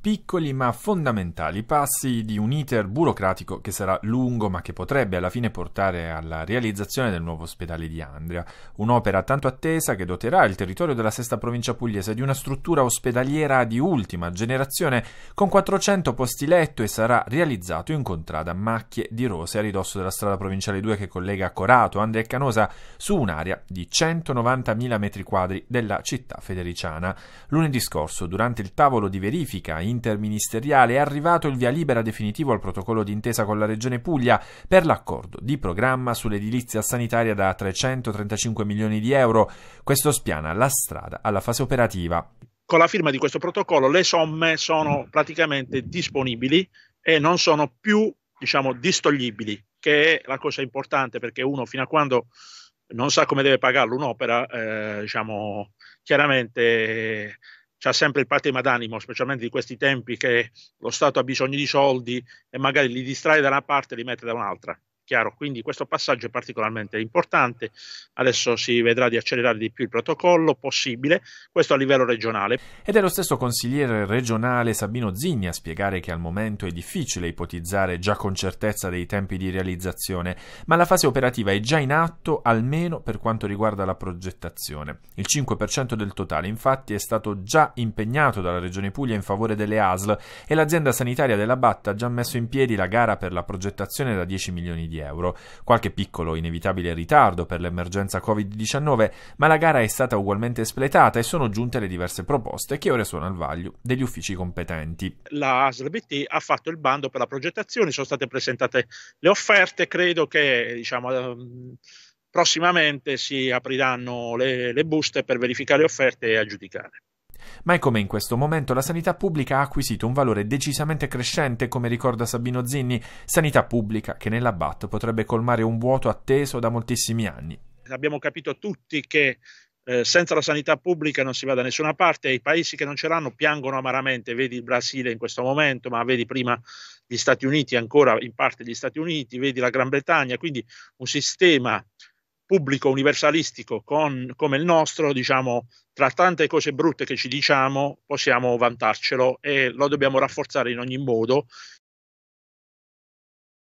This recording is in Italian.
piccoli ma fondamentali passi di un iter burocratico che sarà lungo ma che potrebbe alla fine portare alla realizzazione del nuovo ospedale di Andria, un'opera tanto attesa che doterà il territorio della sesta provincia pugliese di una struttura ospedaliera di ultima generazione con 400 posti letto e sarà realizzato in contrada Macchie di Rose a ridosso della strada provinciale 2 che collega Corato, Andria e Canosa su un'area di 190.000 m2 della città federiciana. Lunedì scorso, durante il tavolo di verifica interministeriale è arrivato il via libera definitivo al protocollo d'intesa con la Regione Puglia per l'accordo di programma sull'edilizia sanitaria da 335 milioni di euro. Questo spiana la strada alla fase operativa. Con la firma di questo protocollo le somme sono praticamente disponibili e non sono più, diciamo, distoglibili, che è la cosa importante perché uno fino a quando non sa come deve pagarlo un'opera, eh, diciamo, chiaramente c'è sempre il problema d'animo, specialmente in questi tempi che lo Stato ha bisogno di soldi e magari li distrae da una parte e li mette da un'altra. Chiaro? Quindi questo passaggio è particolarmente importante. Adesso si vedrà di accelerare di più il protocollo possibile, questo a livello regionale. Ed è lo stesso consigliere regionale Sabino Zigni a spiegare che al momento è difficile ipotizzare già con certezza dei tempi di realizzazione, ma la fase operativa è già in atto almeno per quanto riguarda la progettazione. Il 5% del totale infatti è stato già impegnato dalla Regione Puglia in favore delle ASL e l'azienda sanitaria della Batta ha già messo in piedi la gara per la progettazione da 10 milioni di euro euro. Qualche piccolo inevitabile ritardo per l'emergenza Covid-19, ma la gara è stata ugualmente espletata e sono giunte le diverse proposte che ora sono al vaglio degli uffici competenti. La ASLBT ha fatto il bando per la progettazione, sono state presentate le offerte, credo che diciamo, ehm, prossimamente si apriranno le, le buste per verificare le offerte e aggiudicare. Ma è come in questo momento la sanità pubblica ha acquisito un valore decisamente crescente, come ricorda Sabino Zinni, sanità pubblica che nella BAT potrebbe colmare un vuoto atteso da moltissimi anni. Abbiamo capito tutti che eh, senza la sanità pubblica non si va da nessuna parte e i paesi che non ce l'hanno piangono amaramente, vedi il Brasile in questo momento, ma vedi prima gli Stati Uniti, ancora in parte gli Stati Uniti, vedi la Gran Bretagna, quindi un sistema pubblico universalistico con, come il nostro, diciamo, tra tante cose brutte che ci diciamo, possiamo vantarcelo e lo dobbiamo rafforzare in ogni modo